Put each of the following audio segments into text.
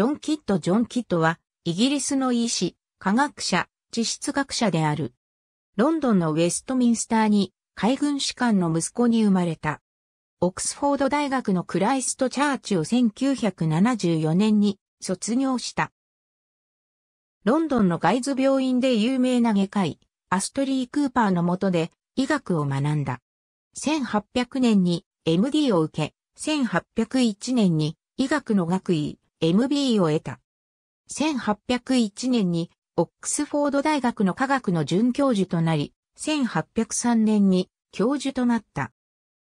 ジョン・キッド・ジョン・キッドは、イギリスの医師、科学者、地質学者である。ロンドンのウェストミンスターに、海軍士官の息子に生まれた。オックスフォード大学のクライストチャーチを1974年に卒業した。ロンドンのガイズ病院で有名な外科医、アストリー・クーパーの下で医学を学んだ。1800年に MD を受け、1801年に医学の学位、MB を得た。1801年にオックスフォード大学の科学の准教授となり、1803年に教授となった。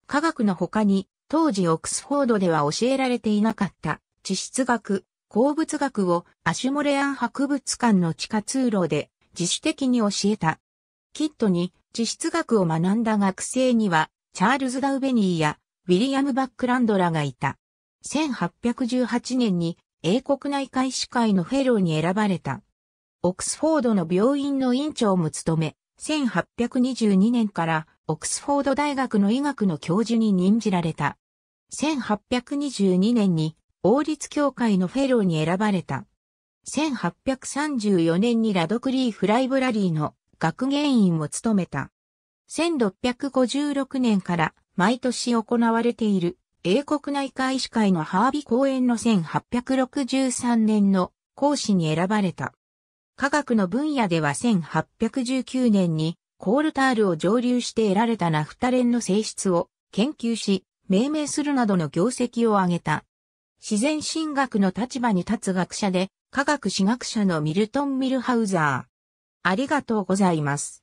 科学の他に、当時オックスフォードでは教えられていなかった地質学、鉱物学をアシュモレアン博物館の地下通路で自主的に教えた。キットに地質学を学んだ学生には、チャールズ・ダウベニーやウィリアム・バックランドらがいた。1818年に英国内科医師会のフェローに選ばれた。オックスフォードの病院の院長も務め、1822年からオックスフォード大学の医学の教授に任じられた。1822年に王立協会のフェローに選ばれた。1834年にラドクリーフライブラリーの学芸員を務めた。1656年から毎年行われている英国内科医師会のハービ公演の1863年の講師に選ばれた。科学の分野では1819年にコールタールを蒸留して得られたナフタレンの性質を研究し、命名するなどの業績を挙げた。自然神学の立場に立つ学者で、科学史学者のミルトン・ミルハウザー。ありがとうございます。